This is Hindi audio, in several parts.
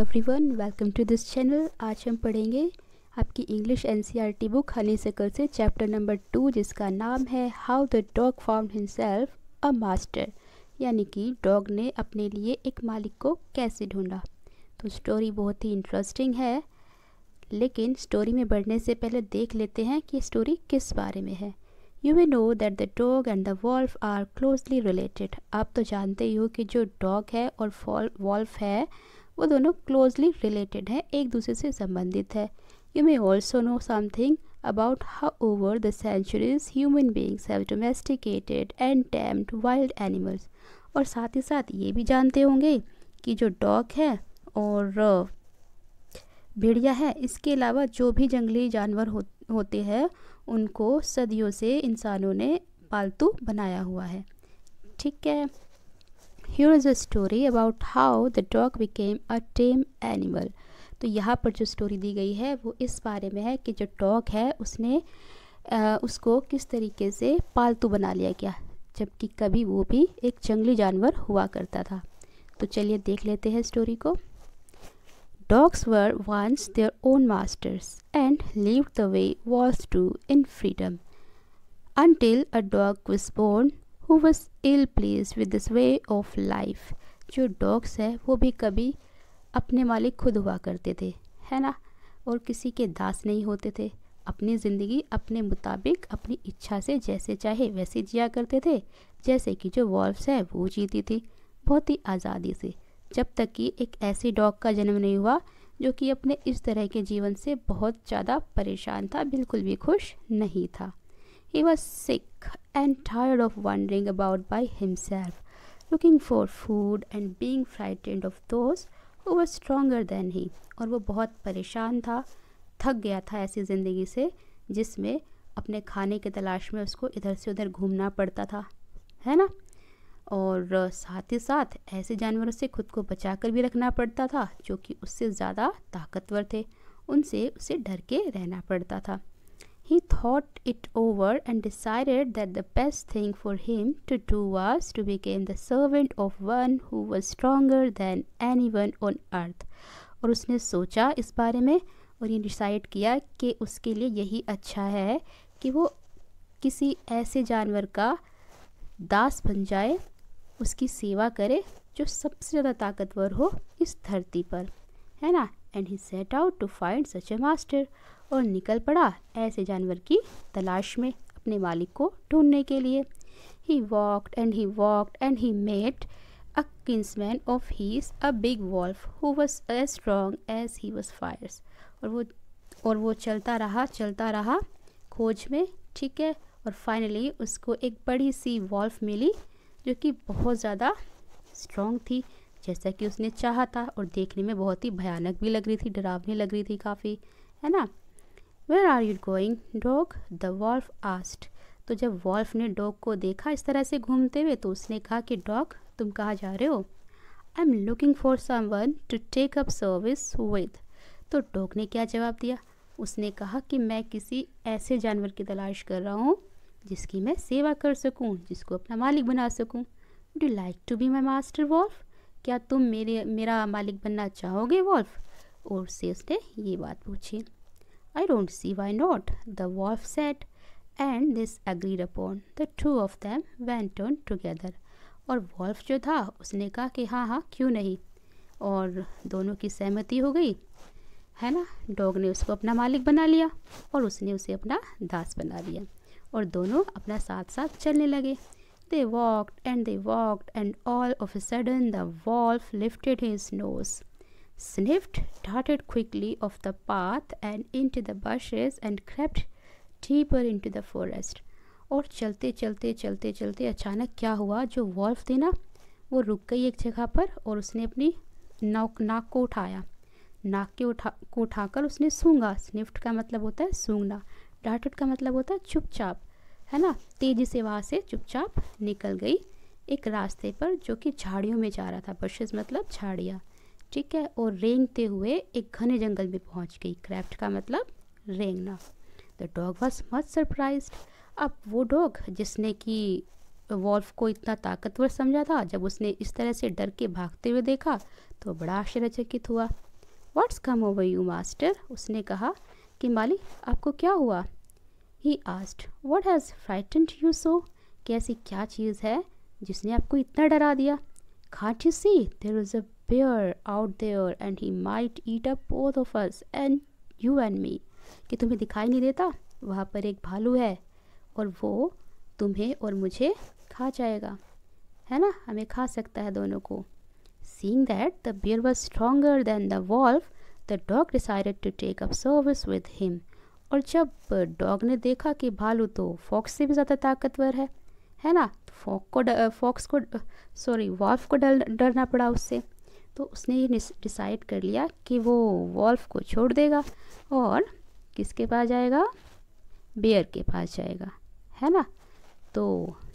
Every everyone welcome to this channel आज हम पढ़ेंगे आपकी इंग्लिश टी बुक हनी सकल से चैप्टर नंबर टू जिसका नाम है हाउ द डॉग फॉर्म हिमसेल्फ अ मास्टर यानी कि डॉग ने अपने लिए एक मालिक को कैसे ढूंढा तो स्टोरी बहुत ही इंटरेस्टिंग है लेकिन स्टोरी में बढ़ने से पहले देख लेते हैं कि स्टोरी किस बारे में है you may know that the dog and the wolf are closely related आप तो जानते ही हो कि जो डॉग है और वॉल्फ है वो दोनों क्लोजली रिलेटेड है एक दूसरे से संबंधित है you may also know something about how over the centuries human beings have domesticated and tamed wild animals और साथ ही साथ ये भी जानते होंगे कि जो डॉग है और भेड़िया है इसके अलावा जो भी जंगली जानवर हो, होते हैं उनको सदियों से इंसानों ने पालतू बनाया हुआ है ठीक है here is a story about how the dog became a tame animal तो यहाँ पर जो स्टोरी दी गई है वो इस बारे में है कि जो डॉग है उसने आ, उसको किस तरीके से पालतू बना लिया गया जबकि कभी वो भी एक जंगली जानवर हुआ करता था तो चलिए देख लेते हैं स्टोरी को dogs were once their own masters and live the way was to in freedom until a dog was born who was ill please with this way of life जो डॉग्स है वो भी कभी अपने मालिक खुद हुआ करते थे है ना और किसी के दास नहीं होते थे अपनी ज़िंदगी अपने मुताबिक अपनी इच्छा से जैसे चाहे वैसे जिया करते थे जैसे कि जो वॉल्फ्स है वो जीती थी बहुत ही आज़ादी से जब तक कि एक ऐसी डॉग का जन्म नहीं हुआ जो कि अपने इस तरह के जीवन से बहुत ज़्यादा परेशान था बिल्कुल भी खुश नहीं था He was sick and tired of wandering about by himself, looking for food and being frightened of those who were stronger than he. और वो बहुत परेशान था थक गया था ऐसी ज़िंदगी से जिसमें अपने खाने की तलाश में उसको इधर से उधर घूमना पड़ता था है ना और साथ ही साथ ऐसे जानवरों से खुद को बचा कर भी रखना पड़ता था जो कि उससे ज़्यादा ताकतवर थे उनसे उसे डर के रहना पड़ता था He thought it over and decided that the best thing for him to do was to become the servant of one who was stronger than anyone on earth. और उसने सोचा इस बारे में और ये डिसाइड किया कि उसके लिए यही अच्छा है कि वो किसी ऐसे जानवर का दास बन जाए उसकी सेवा करे जो सबसे ज़्यादा ताकतवर हो इस धरती पर है ना and he set out to find such a master और निकल पड़ा ऐसे जानवर की तलाश में अपने मालिक को ढूंढने के लिए he walked and he walked and he met a man of his a big wolf who was as strong as he was fierce और वो और वो चलता रहा चलता रहा खोज में ठीक है और फाइनली उसको एक बड़ी सी वॉल्फ मिली जो कि बहुत ज़्यादा स्ट्रॉन्ग थी जैसा कि उसने चाहा था और देखने में बहुत ही भयानक भी लग रही थी डरावनी लग रही थी काफ़ी है ना where are you going dog the wolf asked तो जब वॉल्फ ने डॉग को देखा इस तरह से घूमते हुए तो उसने कहा कि डॉग तुम कहाँ जा रहे हो I am looking for someone to take up service with तो डॉग ने क्या जवाब दिया उसने कहा कि मैं किसी ऐसे जानवर की तलाश कर रहा हूँ जिसकी मैं सेवा कर सकूँ जिसको अपना मालिक बना सकूँ do like to be my master wolf क्या तुम मेरे मेरा मालिक बनना चाहोगे वॉल्फ और से उसने ये बात पूछी I don't see why not, the wolf said, and this agreed upon the two of them went on together और वॉल्फ जो था उसने कहा कि हाँ हाँ क्यों नहीं और दोनों की सहमति हो गई है ना डॉग ने उसको अपना मालिक बना लिया और उसने उसे अपना दास बना लिया और दोनों अपना साथ साथ चलने लगे they walked and they walked and all of a sudden the wolf lifted his nose sniffed, darted quickly off the path and into the bushes and crept deeper into the forest. और चलते चलते चलते चलते अचानक क्या हुआ जो वॉल्फ थी ना वो रुक गई एक जगह पर और उसने अपनी नाक नाक को उठाया नाक के उठा को उठाकर उसने सूंघा स्निफ्ट का मतलब होता है सूंघना डार्टेड का मतलब होता है चुपचाप है ना तेज़ी से वहाँ से चुपचाप निकल गई एक रास्ते पर जो कि झाड़ियों में जा रहा था बशेज मतलब झाड़ियाँ ठीक है और रेंगते हुए एक घने जंगल में पहुंच गई क्रैफ्ट का मतलब रेंगना the dog was much surprise अब वो डॉग जिसने कि वॉल्फ को इतना ताकतवर समझा था जब उसने इस तरह से डर के भागते हुए देखा तो बड़ा आश्चर्यचकित हुआ what's come over you master उसने कहा कि मालिक आपको क्या हुआ he asked what has frightened you so कि ऐसी क्या चीज़ है जिसने आपको इतना डरा दिया can't you see there is a bear out there and he might eat up both of us and you and me कि तुम्हें दिखाई नहीं देता वहाँ पर एक भालू है और वो तुम्हें और मुझे खा जाएगा है ना हमें खा सकता है दोनों को seeing that the bear was stronger than the wolf the dog decided to take up service with him और जब डॉग ने देखा कि भालू तो फॉक्स से भी ज़्यादा ताकतवर है है ना फॉक को फॉक्स को सॉरी वॉल्फ को डर डरना पड़ा उससे तो उसने ये डिसाइड कर लिया कि वो वॉल्फ को छोड़ देगा और किसके पास जाएगा बियर के पास जाएगा है ना तो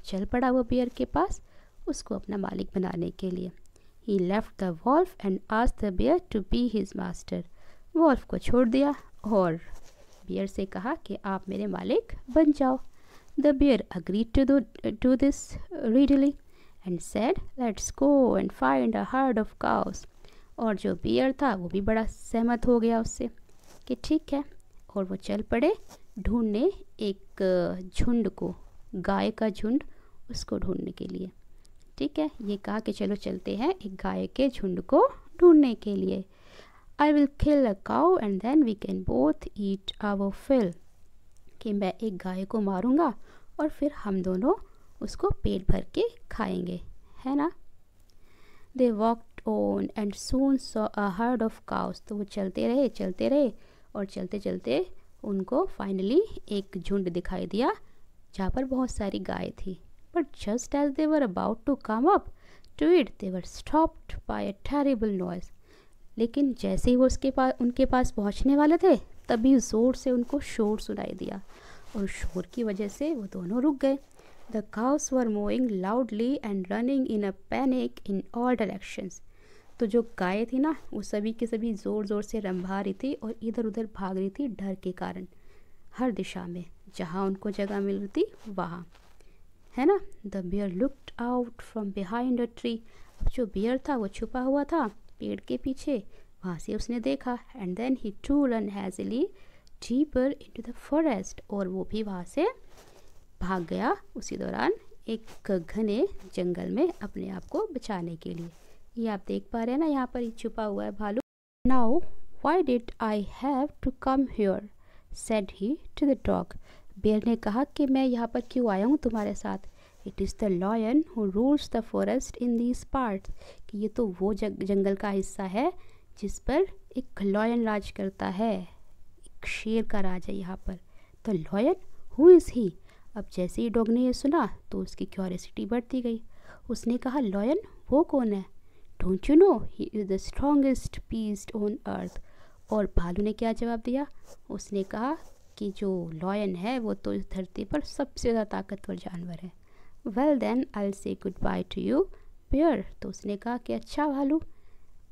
चल पड़ा वो बियर के पास उसको अपना मालिक बनाने के लिए he left the wolf and आज the bear to be his master wolf को छोड़ दिया और बियर से कहा कि आप मेरे मालिक बन जाओ the bear agree to to this readily and said let's go and find a herd of cows और जो बियर था वो भी बड़ा सहमत हो गया उससे कि ठीक है और वो चल पड़े ढूंढने एक झुंड को गाय का झुंड उसको ढूंढने के लिए ठीक है ये कहा कि चलो चलते हैं एक गाय के झुंड को ढूंढने के लिए I will kill a cow and then we can both eat our fill कि मैं एक गाय को मारूंगा और फिर हम दोनों उसको पेट भर के खाएंगे है ना they walked on and soon saw a herd of cows तो वो चलते रहे चलते रहे और चलते चलते उनको फाइनली एक झुंड दिखाई दिया जहाँ पर बहुत सारी गाय थी but just as they were about to come up to it they were stopped by a terrible noise लेकिन जैसे ही वो उसके पास उनके पास पहुँचने वाले थे तभी ज़ोर से उनको शोर सुनाई दिया और शोर की वजह से वो दोनों रुक गए The cows were mowing loudly and running in a panic in all directions. तो जो गाय थी ना वो सभी के सभी ज़ोर ज़ोर से रंभा रही थी और इधर उधर भाग रही थी डर के कारण हर दिशा में जहाँ उनको जगह मिल रही थी वहाँ है ना the bear looked out from behind a tree जो बियर था वो छुपा हुआ था पेड़ के पीछे वहाँ से उसने देखा and then he to run hastily deeper into the forest और वो भी वहाँ से भाग गया उसी दौरान एक घने जंगल में अपने आप को बचाने के लिए ये आप देख पा रहे हैं ना यहाँ पर छुपा हुआ है भालू now why did I have to come here said he to the dog bear ने कहा कि मैं यहाँ पर क्यों आया हूँ तुम्हारे साथ it is the lion who rules the forest in this part कि ये तो वो जंग, जंगल का हिस्सा है जिस पर एक लॉयन राज करता है एक शेर का राज है यहाँ पर तो लॉयन हु इज़ ही अब जैसे ही डॉग ने यह सुना तो उसकी क्यूरसिटी बढ़ती गई उसने कहा लॉयन वो कौन है don't you know he is the strongest beast on earth और भालू ने क्या जवाब दिया उसने कहा कि जो लॉयन है वो तो इस धरती पर सबसे ज़्यादा ताकतवर जानवर है well then I say good bye to you bear तो उसने कहा कि अच्छा भालू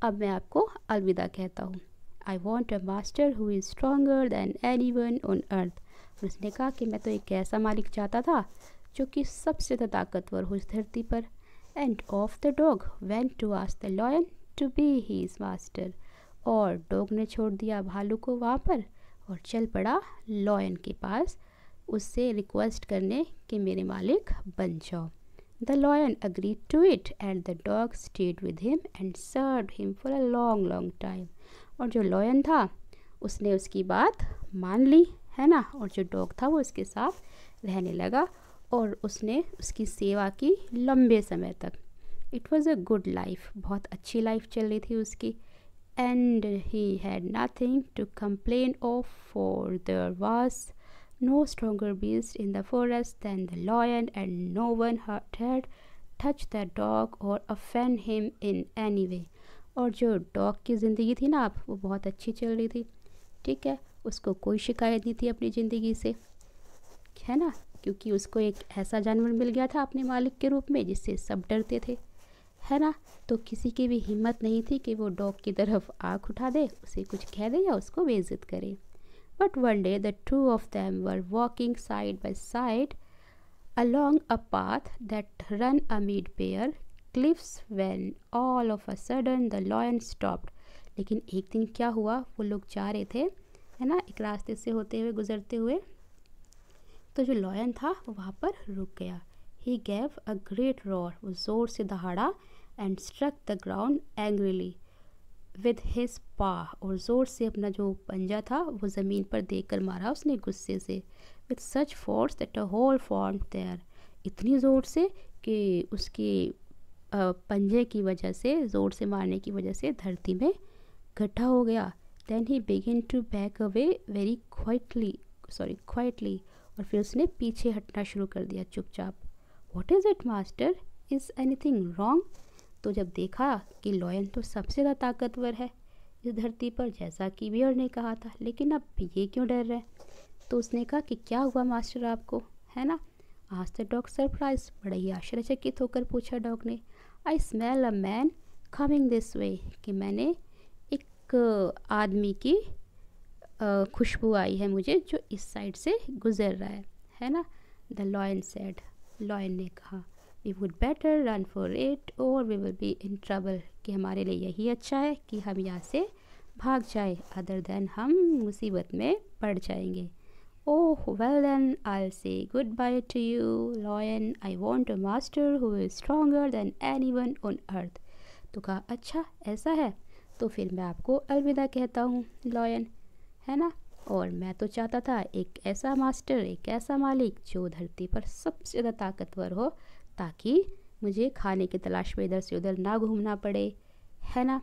अब मैं आपको अलविदा कहता हूँ I want a master who is stronger than anyone on earth उसने कहा कि मैं तो एक ऐसा मालिक चाहता था जो कि सबसे ज़्यादा ताकतवर हो इस धरती पर and off the dog went to ask the lion to be his master और डॉग ने छोड़ दिया भालू को वहाँ पर और चल पड़ा लॉयन के पास उससे रिक्वेस्ट करने कि मेरे मालिक बन जाओ the lion agree to it and the dog stayed with him and serve him for a long long time और जो लॉयन था उसने उसकी बात मान ली है ना और जो डॉग था वो उसके साथ रहने लगा और उसने उसकी सेवा की लंबे समय तक it was a good life बहुत अच्छी लाइफ चल रही थी उसकी and he had nothing to complain of for there was stronger beast in the forest than the lion and no one had had touch the dog or a fan him in any way और जो डॉग की ज़िंदगी थी ना आप वो बहुत अच्छी चल रही थी ठीक है उसको कोई शिकायत नहीं थी अपनी ज़िंदगी से है ना क्योंकि उसको एक ऐसा जानवर मिल गया था अपने मालिक के रूप में जिससे सब डरते थे है ना तो किसी की भी हिम्मत नहीं थी कि वो डॉग की तरफ आँख उठा दे उसे कुछ कह दे या उसको बेइज्जत करे but one day the two of them were walking side by side along a path that run amid bare cliffs when all of a sudden the lion stop लेकिन एक दिन क्या हुआ वो लोग जा रहे थे है ना एक रास्ते से होते हुए गुजरते हुए तो जो लॉयन था वो वहाँ पर रुक गया he gave a great roar वो ज़ोर से दहाड़ा and struck the ground angrily with his paw और ज़ोर से अपना जो पंजा था वो ज़मीन पर देख कर मारा उसने गुस्से से with such force that a hole form तैयार इतनी ज़ोर से कि उसके पंजे की वजह से ज़ोर से मारने की वजह से धरती में गड्ढा हो गया then he begin to back away very quietly sorry quietly और फिर उसने पीछे हटना शुरू कर दिया चुपचाप what is it master is anything wrong तो जब देखा कि लॉयन तो सबसे ज़्यादा ताकतवर है इस धरती पर जैसा कि बियर ने कहा था लेकिन अब ये क्यों डर रहे तो उसने कहा कि क्या हुआ मास्टर आपको है ना आज तक डॉग सरप्राइज बड़े ही आश्चर्यचकित होकर पूछा डॉग ने I smell a man coming this way कि मैंने एक आदमी की खुशबू आई है मुझे जो इस साइड से गुजर रहा है है ना द लॉयन सेड लॉयन ने कहा we would better run for it or we will be in trouble कि हमारे लिए यही अच्छा है कि हम यहाँ से भाग जाए अदर देन हम मुसीबत में पड़ जाएंगे ओह well then I say good bye to you lion I want a master who is stronger than anyone on earth तो कहा अच्छा ऐसा है तो फिर मैं आपको अलविदा कहता हूँ लॉयन है ना और मैं तो चाहता था एक ऐसा मास्टर एक ऐसा मालिक जो धरती पर सबसे ज़्यादा ताकतवर हो ताकि मुझे खाने की तलाश में इधर से उधर ना घूमना पड़े है ना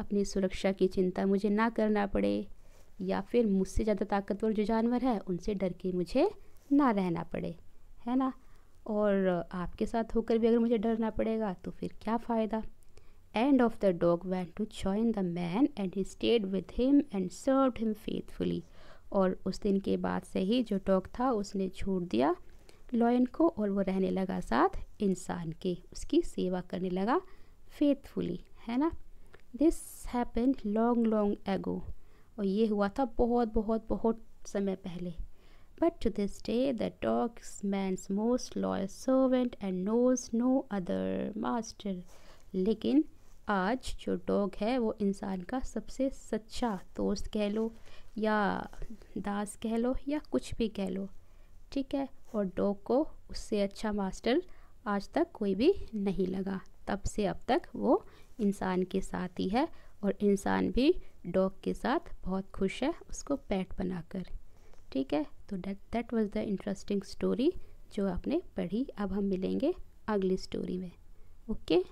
अपनी सुरक्षा की चिंता मुझे ना करना पड़े या फिर मुझसे ज़्यादा ताकतवर जो जानवर है उनसे डर के मुझे ना रहना पड़े है ना और आपके साथ होकर भी अगर मुझे डरना पड़ेगा तो फिर क्या फ़ायदा end of the dog went to join the man and he stayed with him and served him faithfully और उस दिन के बाद से ही जो डॉग था उसने छोड़ दिया लॉयन को और वो रहने लगा साथ इंसान के उसकी सेवा करने लगा फेथफुली है ना this happen long long ago और ये हुआ था बहुत बहुत बहुत समय पहले but to this day the dog man's most loyal servant and knows no other master लेकिन आज जो डॉग है वो इंसान का सबसे सच्चा दोस्त कह लो या दास कह लो या कुछ भी कह लो ठीक है और डॉग को उससे अच्छा मास्टर आज तक कोई भी नहीं लगा तब से अब तक वो इंसान के साथ ही है और इंसान भी डॉग के साथ बहुत खुश है उसको पेट बनाकर ठीक है तो that that was the interesting story जो आपने पढ़ी अब हम मिलेंगे अगली स्टोरी में ओके